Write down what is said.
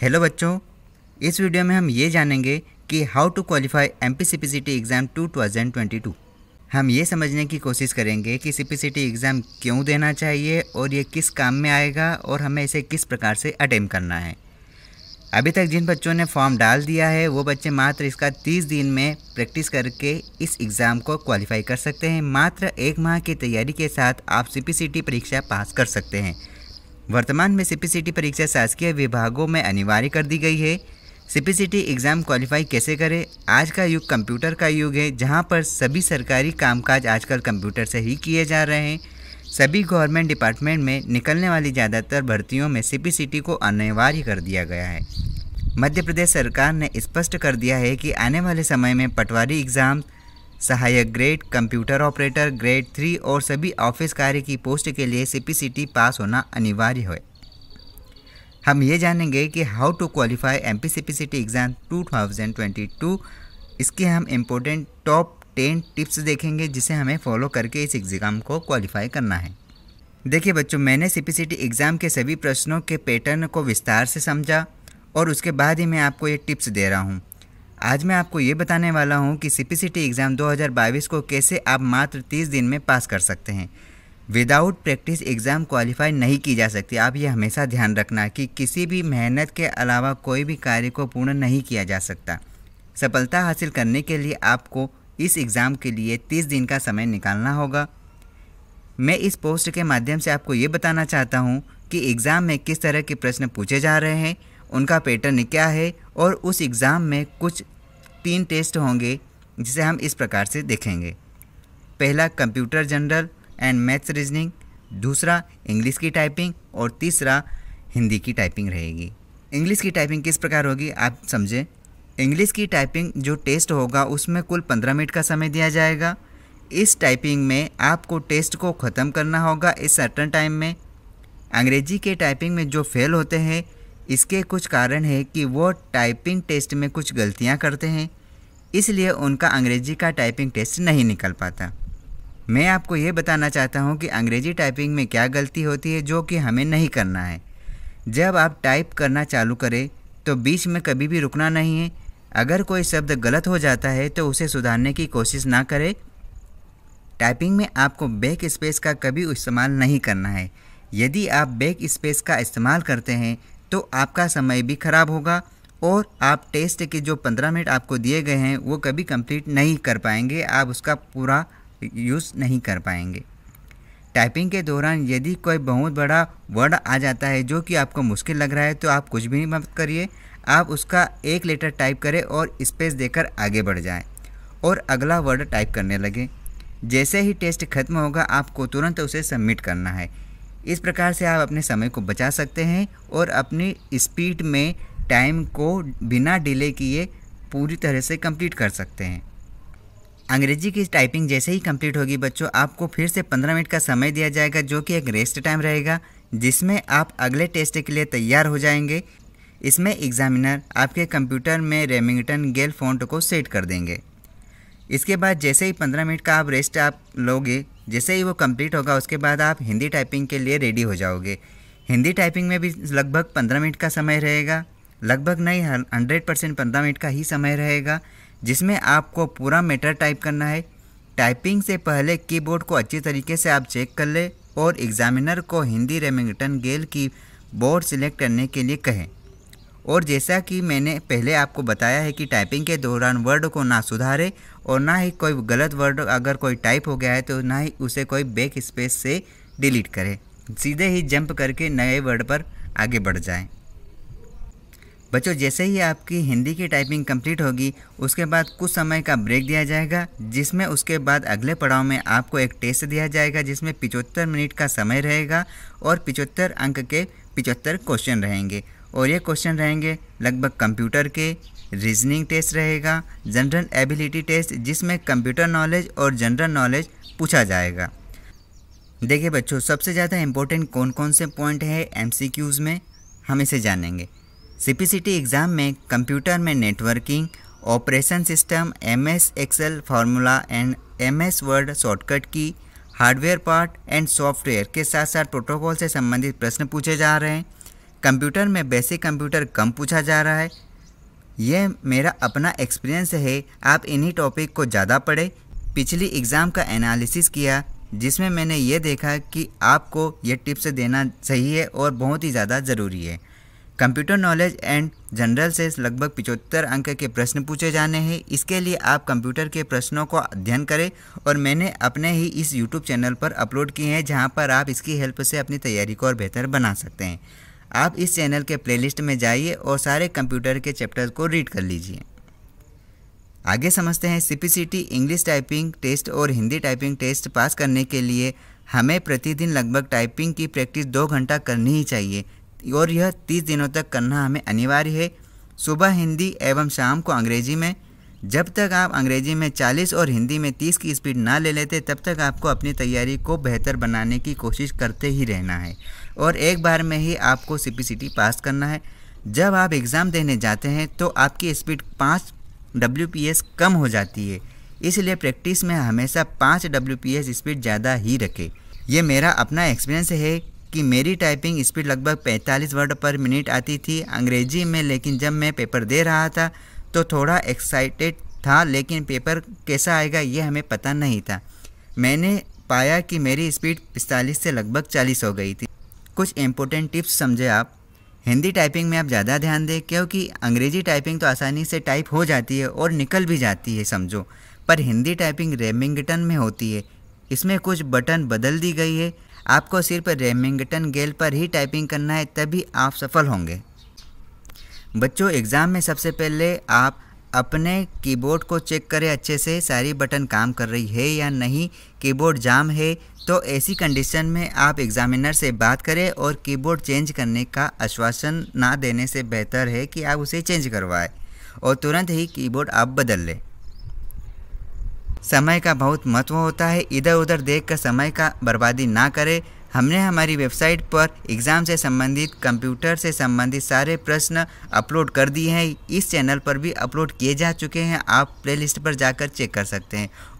Hello बच्चों इस video में हम ये जानेंगे कि how to qualify M P C P C T exam two thousand twenty two हम ये समझने की कोशिश करेंगे कि C P C T exam क्यों देना चाहिए और ये किस काम में आएगा और हमें इसे किस प्रकार से अटेम्प करना है अभी तक जिन बच्चों ने फॉर्म डाल दिया है वो बच्चे मात्र इसका तीस दिन में प्रैक्टिस करके इस एग्ज़ाम को क्वालिफाई कर सकते हैं मात्र एक माह की तैयारी के साथ आप सी पी सी टी परीक्षा पास कर सकते हैं वर्तमान में सीपीसीटी परीक्षा शासकीय विभागों में अनिवार्य कर दी गई है सीपीसीटी एग्ज़ाम क्वालिफाई कैसे करें आज का युग कंप्यूटर का युग है जहां पर सभी सरकारी कामकाज आजकल कंप्यूटर से ही किए जा रहे हैं सभी गवर्नमेंट डिपार्टमेंट में निकलने वाली ज़्यादातर भर्तियों में सीपीसीटी को अनिवार्य कर दिया गया है मध्य प्रदेश सरकार ने स्पष्ट कर दिया है कि आने वाले समय में पटवारी एग्ज़ाम सहायक grade computer operator grade three और सभी ऑफिस कार्य की पोस्ट के लिए सी पास होना अनिवार्य है हम ये जानेंगे कि how to qualify M P exam 2022 इसके हम इम्पोर्टेंट टॉप टेन टिप्स देखेंगे जिसे हमें फॉलो करके इस एग्ज़ाम को क्वालिफाई करना है देखिए बच्चों मैंने सी एग्ज़ाम के सभी प्रश्नों के पैटर्न को विस्तार से समझा और उसके बाद ही मैं आपको ये टिप्स दे रहा हूँ आज मैं आपको ये बताने वाला हूँ कि टी एग्ज़ाम 2022 को कैसे आप मात्र 30 दिन में पास कर सकते हैं विदाउट प्रैक्टिस एग्ज़ाम क्वालिफाई नहीं की जा सकती आप ये हमेशा ध्यान रखना कि किसी भी मेहनत के अलावा कोई भी कार्य को पूर्ण नहीं किया जा सकता सफलता हासिल करने के लिए आपको इस एग्ज़ाम के लिए 30 दिन का समय निकालना होगा मैं इस पोस्ट के माध्यम से आपको ये बताना चाहता हूँ कि एग्ज़ाम में किस तरह के प्रश्न पूछे जा रहे हैं उनका पैटर्न क्या है और उस एग्ज़ाम में कुछ तीन टेस्ट होंगे जिसे हम इस प्रकार से देखेंगे पहला computer general and maths reasoning दूसरा इंग्लिश की टाइपिंग और तीसरा हिंदी की टाइपिंग रहेगी इंग्लिश की टाइपिंग किस प्रकार होगी आप समझें इंग्लिश की टाइपिंग जो टेस्ट होगा उसमें कुल पंद्रह मिनट का समय दिया जाएगा इस टाइपिंग में आपको टेस्ट को ख़त्म करना होगा इस सर्टन टाइम में अंग्रेजी के टाइपिंग में जो फेल होते हैं इसके कुछ कारण है कि वो टाइपिंग टेस्ट में कुछ गलतियाँ करते हैं इसलिए उनका अंग्रेजी का टाइपिंग टेस्ट नहीं निकल पाता मैं आपको ये बताना चाहता हूँ कि अंग्रेजी टाइपिंग में क्या गलती होती है जो कि हमें नहीं करना है जब आप टाइप करना चालू करें तो बीच में कभी भी रुकना नहीं है अगर कोई शब्द गलत हो जाता है तो उसे सुधारने की कोशिश ना करें टाइपिंग में आपको बैक स्पेस का कभी इस्तेमाल नहीं करना है यदि आप बैक स्पेस का इस्तेमाल करते हैं तो आपका समय भी ख़राब होगा और आप टेस्ट के जो पंद्रह मिनट आपको दिए गए हैं वो कभी कंप्लीट नहीं कर पाएंगे आप उसका पूरा यूज़ नहीं कर पाएंगे टाइपिंग के दौरान यदि कोई बहुत बड़ा वर्ड आ जाता है जो कि आपको मुश्किल लग रहा है तो आप कुछ भी मत करिए आप उसका एक लेटर टाइप करें और स्पेस देकर आगे बढ़ जाएं और अगला वर्ड टाइप करने लगे जैसे ही टेस्ट खत्म होगा आपको तुरंत उसे सबमिट करना है इस प्रकार से आप अपने समय को बचा सकते हैं और अपनी स्पीड में टाइम को बिना डिले किए पूरी तरह से कंप्लीट कर सकते हैं अंग्रेजी की टाइपिंग जैसे ही कंप्लीट होगी बच्चों आपको फिर से पंद्रह मिनट का समय दिया जाएगा जो कि एक रेस्ट टाइम रहेगा जिसमें आप अगले टेस्ट के लिए तैयार हो जाएंगे इसमें एग्जामिनर आपके कंप्यूटर में रेमिंगटन गेल फॉन्ट को सेट कर देंगे इसके बाद जैसे ही पंद्रह मिनट का आप रेस्ट आप लोगे जैसे ही वो कंप्लीट होगा उसके बाद आप हिंदी टाइपिंग के लिए रेडी हो जाओगे हिंदी टाइपिंग में भी लगभग पंद्रह मिनट का समय रहेगा लगभग नहीं हंड्रेड परसेंट पंद्रह मिनट का ही समय रहेगा जिसमें आपको पूरा मैटर टाइप करना है टाइपिंग से पहले कीबोर्ड को अच्छी तरीके से आप चेक कर लें और एग्जामिनर को हिंदी रेमिंगटन गेल की बोर्ड सिलेक्ट करने के लिए कहें और जैसा कि मैंने पहले आपको बताया है कि टाइपिंग के दौरान वर्ड को ना सुधारे और ना ही कोई गलत वर्ड अगर कोई टाइप हो गया है तो ना ही उसे कोई बैक स्पेस से डिलीट करें सीधे ही जंप करके नए वर्ड पर आगे बढ़ जाएं। बच्चों जैसे ही आपकी हिंदी की टाइपिंग कंप्लीट होगी उसके बाद कुछ समय का ब्रेक दिया जाएगा जिसमें उसके बाद अगले पड़ाव में आपको एक टेस्ट दिया जाएगा जिसमें पिचहत्तर मिनट का समय रहेगा और पिचहत्तर अंक के पिचहत्तर क्वेश्चन रहेंगे और ये क्वेश्चन रहेंगे लगभग कंप्यूटर के रीजनिंग टेस्ट रहेगा जनरल एबिलिटी टेस्ट जिसमें कंप्यूटर नॉलेज और जनरल नॉलेज पूछा जाएगा देखिए बच्चों सबसे ज़्यादा इम्पोर्टेंट कौन कौन से पॉइंट है एम में हम इसे जानेंगे सी एग्ज़ाम में कंप्यूटर में networking operation system M S Excel formula and M S Word shortcut की हार्डवेयर पार्ट एंड सॉफ्टवेयर के साथ साथ प्रोटोकॉल से संबंधित प्रश्न पूछे जा रहे हैं कंप्यूटर में बेसिक कंप्यूटर कम पूछा जा रहा है यह मेरा अपना एक्सपीरियंस है आप इन्हीं टॉपिक को ज़्यादा पढ़ें पिछली एग्ज़ाम का एनालिसिस किया जिसमें मैंने ये देखा कि आपको ये टिप्स देना सही है और बहुत ही ज़्यादा ज़रूरी है कंप्यूटर नॉलेज एंड जनरल से लगभग पिचहत्तर अंक के प्रश्न पूछे जाने हैं इसके लिए आप कंप्यूटर के प्रश्नों को अध्ययन करें और मैंने अपने ही इस यूट्यूब चैनल पर अपलोड किए हैं जहाँ पर आप इसकी हेल्प से अपनी तैयारी को और बेहतर बना सकते हैं आप इस चैनल के प्लेलिस्ट में जाइए और सारे कंप्यूटर के चैप्टर को रीड कर लीजिए आगे समझते हैं सीपीसीटी इंग्लिश टाइपिंग टेस्ट और हिंदी टाइपिंग टेस्ट पास करने के लिए हमें प्रतिदिन लगभग टाइपिंग की प्रैक्टिस दो घंटा करनी ही चाहिए और यह तीस दिनों तक करना हमें अनिवार्य है सुबह हिंदी एवं शाम को अंग्रेजी में जब तक आप अंग्रेजी में 40 और हिंदी में 30 की स्पीड ना ले लेते तब तक आपको अपनी तैयारी को बेहतर बनाने की कोशिश करते ही रहना है और एक बार में ही आपको सी पास करना है जब आप एग्ज़ाम देने जाते हैं तो आपकी स्पीड पाँच डब्ल्यू कम हो जाती है इसलिए प्रैक्टिस में हमेशा पाँच डब्ल्यू स्पीड ज़्यादा ही रखें ये मेरा अपना एक्सपीरियंस है कि मेरी टाइपिंग स्पीड लगभग 45 वर्ड पर मिनट आती थी अंग्रेजी में लेकिन जब मैं पेपर दे रहा था तो थोड़ा एक्साइटेड था लेकिन पेपर कैसा आएगा ये हमें पता नहीं था मैंने पाया कि मेरी स्पीड 45 से लगभग 40 हो गई थी कुछ इम्पोर्टेंट टिप्स समझे आप हिंदी टाइपिंग में आप ज़्यादा ध्यान दें क्योंकि अंग्रेजी टाइपिंग तो आसानी से टाइप हो जाती है और निकल भी जाती है समझो पर हिंदी टाइपिंग रेमिंगटन में होती है इसमें कुछ बटन बदल दी गई है आपको सिर्फ रेमिंगटन गेल पर ही टाइपिंग करना है तभी आप सफल होंगे बच्चों एग्ज़ाम में सबसे पहले आप अपने कीबोर्ड को चेक करें अच्छे से सारी बटन काम कर रही है या नहीं कीबोर्ड जाम है तो ऐसी कंडीशन में आप एग्ज़ामिनर से बात करें और कीबोर्ड चेंज करने का आश्वासन ना देने से बेहतर है कि आप उसे चेंज करवाएं और तुरंत ही कीबोर्ड आप बदल लें समय का बहुत महत्व होता है इधर उधर देख कर समय का बर्बादी ना करें हमने हमारी वेबसाइट पर एग्ज़ाम से संबंधित कंप्यूटर से संबंधित सारे प्रश्न अपलोड कर दिए हैं इस चैनल पर भी अपलोड किए जा चुके हैं आप प्लेलिस्ट पर जाकर चेक कर सकते हैं